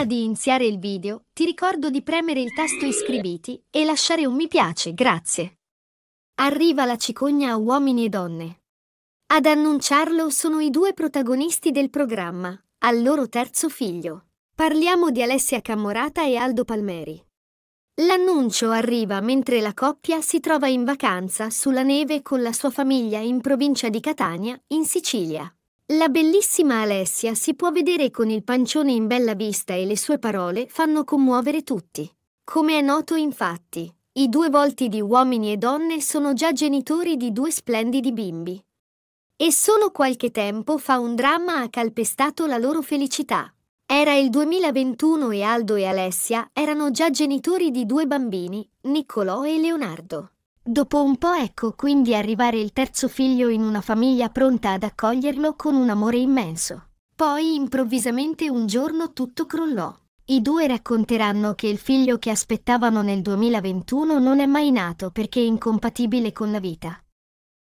Prima di iniziare il video, ti ricordo di premere il tasto iscriviti e lasciare un mi piace, grazie. Arriva la cicogna a uomini e donne. Ad annunciarlo sono i due protagonisti del programma, al loro terzo figlio. Parliamo di Alessia Cammorata e Aldo Palmeri. L'annuncio arriva mentre la coppia si trova in vacanza sulla neve con la sua famiglia in provincia di Catania, in Sicilia. La bellissima Alessia si può vedere con il pancione in bella vista e le sue parole fanno commuovere tutti. Come è noto infatti, i due volti di uomini e donne sono già genitori di due splendidi bimbi. E solo qualche tempo fa un dramma ha calpestato la loro felicità. Era il 2021 e Aldo e Alessia erano già genitori di due bambini, Niccolò e Leonardo. Dopo un po' ecco quindi arrivare il terzo figlio in una famiglia pronta ad accoglierlo con un amore immenso. Poi improvvisamente un giorno tutto crollò. I due racconteranno che il figlio che aspettavano nel 2021 non è mai nato perché è incompatibile con la vita.